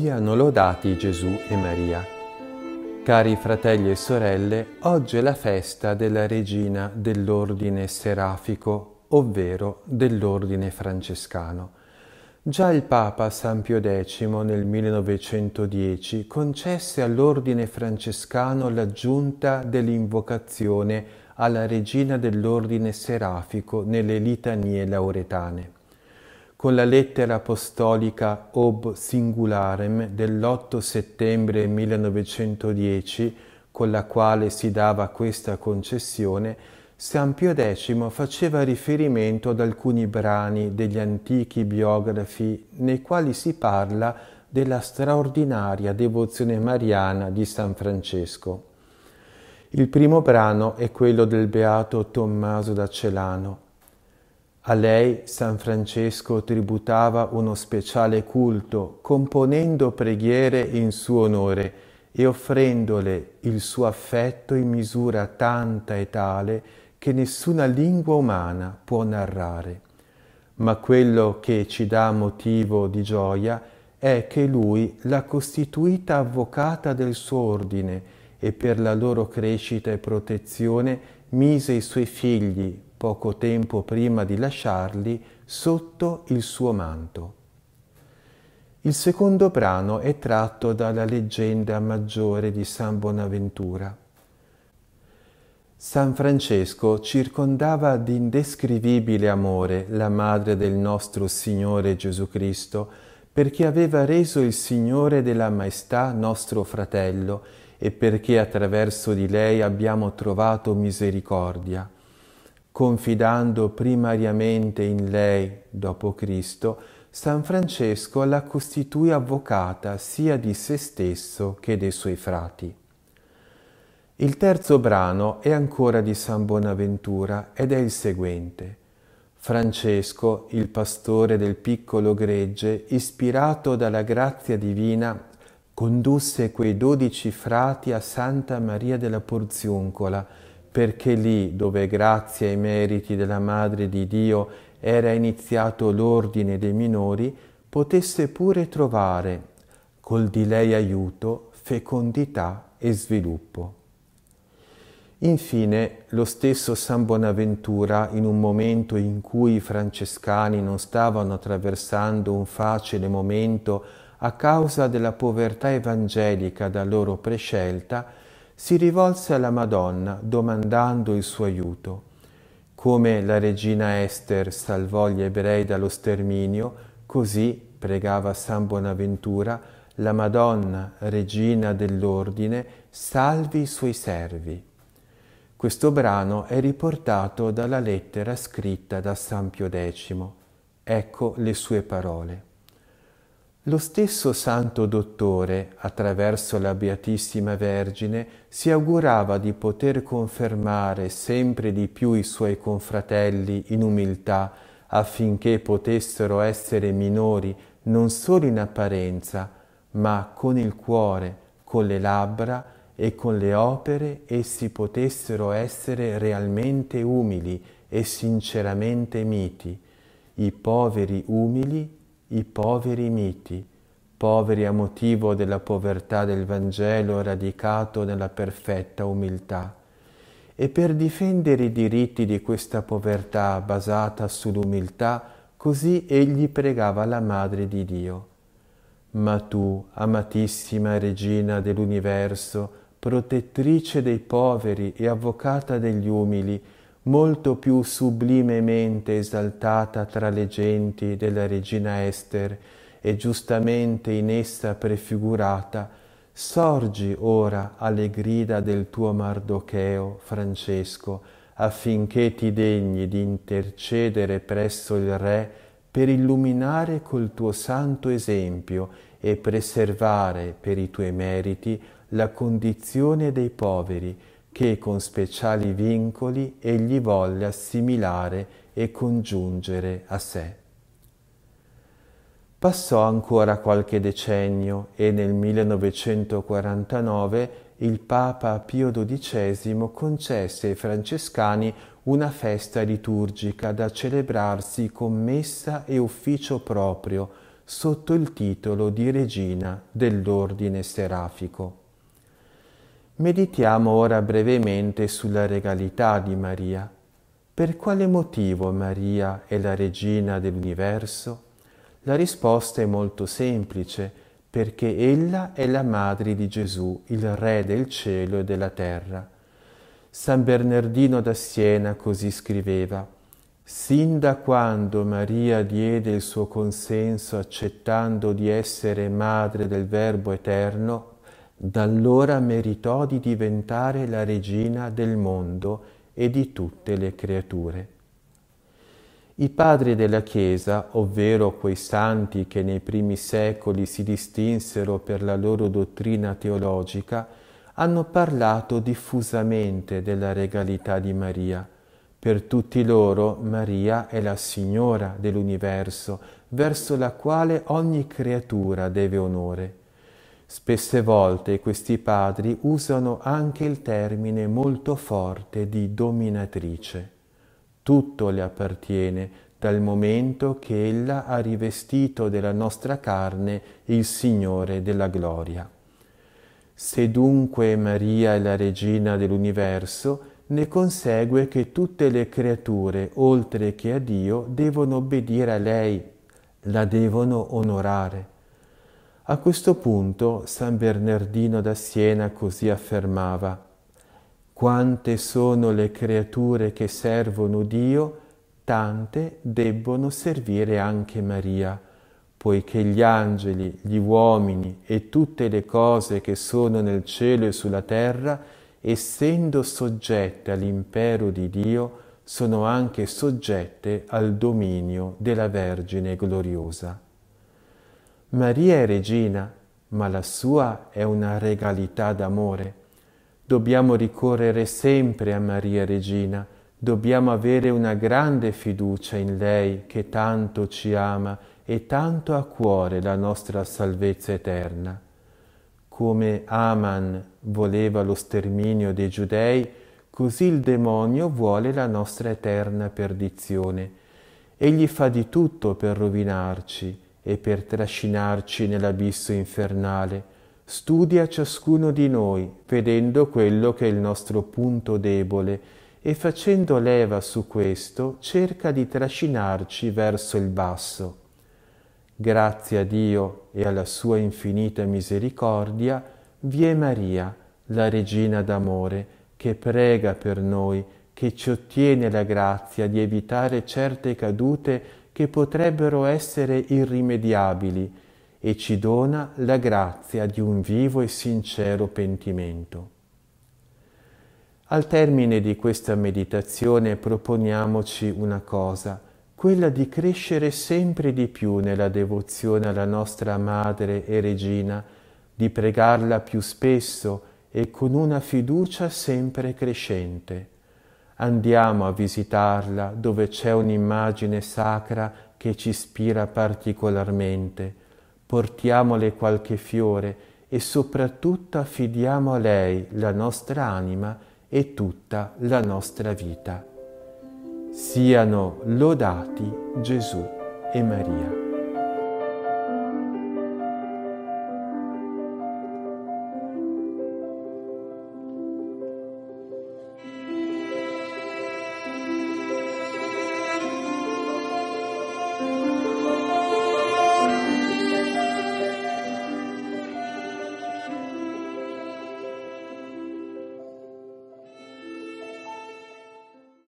Siano lodati Gesù e Maria. Cari fratelli e sorelle, oggi è la festa della regina dell'ordine serafico, ovvero dell'ordine francescano. Già il Papa San Pio X nel 1910 concesse all'ordine francescano l'aggiunta dell'invocazione alla regina dell'ordine serafico nelle litanie lauretane con la lettera apostolica Ob Singularem dell'8 settembre 1910, con la quale si dava questa concessione, San Pio X faceva riferimento ad alcuni brani degli antichi biografi nei quali si parla della straordinaria devozione mariana di San Francesco. Il primo brano è quello del beato Tommaso da Celano, a lei San Francesco tributava uno speciale culto, componendo preghiere in suo onore e offrendole il suo affetto in misura tanta e tale che nessuna lingua umana può narrare. Ma quello che ci dà motivo di gioia è che lui l'ha costituita avvocata del suo ordine e per la loro crescita e protezione mise i suoi figli poco tempo prima di lasciarli, sotto il suo manto. Il secondo brano è tratto dalla leggenda maggiore di San Bonaventura. San Francesco circondava di indescrivibile amore la madre del nostro Signore Gesù Cristo, perché aveva reso il Signore della Maestà nostro fratello e perché attraverso di lei abbiamo trovato misericordia. Confidando primariamente in lei, dopo Cristo, San Francesco la costituì avvocata sia di se stesso che dei suoi frati. Il terzo brano è ancora di San Bonaventura ed è il seguente. Francesco, il pastore del piccolo gregge, ispirato dalla grazia divina, condusse quei dodici frati a Santa Maria della Porziuncola, perché lì dove grazie ai meriti della Madre di Dio era iniziato l'ordine dei minori, potesse pure trovare, col di lei aiuto, fecondità e sviluppo. Infine, lo stesso San Bonaventura, in un momento in cui i francescani non stavano attraversando un facile momento a causa della povertà evangelica da loro prescelta, si rivolse alla Madonna domandando il suo aiuto. Come la regina Esther salvò gli ebrei dallo sterminio, così, pregava San Bonaventura, la Madonna, regina dell'ordine, salvi i suoi servi. Questo brano è riportato dalla lettera scritta da San Pio X. Ecco le sue parole. Lo stesso santo dottore, attraverso la Beatissima Vergine, si augurava di poter confermare sempre di più i suoi confratelli in umiltà affinché potessero essere minori non solo in apparenza, ma con il cuore, con le labbra e con le opere essi potessero essere realmente umili e sinceramente miti. I poveri umili i poveri miti, poveri a motivo della povertà del Vangelo radicato nella perfetta umiltà. E per difendere i diritti di questa povertà basata sull'umiltà, così egli pregava la Madre di Dio. Ma tu, amatissima regina dell'universo, protettrice dei poveri e avvocata degli umili, molto più sublimemente esaltata tra le genti della regina Esther e giustamente in essa prefigurata, sorgi ora alle grida del tuo Mardocheo Francesco, affinché ti degni di intercedere presso il Re per illuminare col tuo santo esempio e preservare per i tuoi meriti la condizione dei poveri, che con speciali vincoli egli volle assimilare e congiungere a sé. Passò ancora qualche decennio e nel 1949 il Papa Pio XII concesse ai francescani una festa liturgica da celebrarsi con messa e ufficio proprio sotto il titolo di regina dell'ordine serafico. Meditiamo ora brevemente sulla regalità di Maria. Per quale motivo Maria è la regina dell'universo? La risposta è molto semplice, perché ella è la madre di Gesù, il Re del cielo e della terra. San Bernardino da Siena così scriveva, Sin da quando Maria diede il suo consenso accettando di essere madre del Verbo eterno, D'allora meritò di diventare la regina del mondo e di tutte le creature. I padri della Chiesa, ovvero quei santi che nei primi secoli si distinsero per la loro dottrina teologica, hanno parlato diffusamente della regalità di Maria. Per tutti loro Maria è la Signora dell'universo, verso la quale ogni creatura deve onore. Spesse volte questi padri usano anche il termine molto forte di dominatrice. Tutto le appartiene dal momento che ella ha rivestito della nostra carne il Signore della gloria. Se dunque Maria è la regina dell'universo, ne consegue che tutte le creature, oltre che a Dio, devono obbedire a lei, la devono onorare a questo punto San Bernardino da Siena così affermava Quante sono le creature che servono Dio, tante debbono servire anche Maria, poiché gli angeli, gli uomini e tutte le cose che sono nel cielo e sulla terra, essendo soggette all'impero di Dio, sono anche soggette al dominio della Vergine gloriosa. Maria è regina, ma la sua è una regalità d'amore. Dobbiamo ricorrere sempre a Maria Regina, dobbiamo avere una grande fiducia in lei che tanto ci ama e tanto ha a cuore la nostra salvezza eterna. Come Aman voleva lo sterminio dei giudei, così il demonio vuole la nostra eterna perdizione. Egli fa di tutto per rovinarci, e per trascinarci nell'abisso infernale, studia ciascuno di noi, vedendo quello che è il nostro punto debole e facendo leva su questo cerca di trascinarci verso il basso. Grazie a Dio e alla sua infinita misericordia, vi è Maria, la regina d'amore, che prega per noi, che ci ottiene la grazia di evitare certe cadute che potrebbero essere irrimediabili e ci dona la grazia di un vivo e sincero pentimento. Al termine di questa meditazione proponiamoci una cosa, quella di crescere sempre di più nella devozione alla nostra Madre e Regina, di pregarla più spesso e con una fiducia sempre crescente andiamo a visitarla dove c'è un'immagine sacra che ci ispira particolarmente. Portiamole qualche fiore e soprattutto affidiamo a lei la nostra anima e tutta la nostra vita. Siano lodati Gesù e Maria.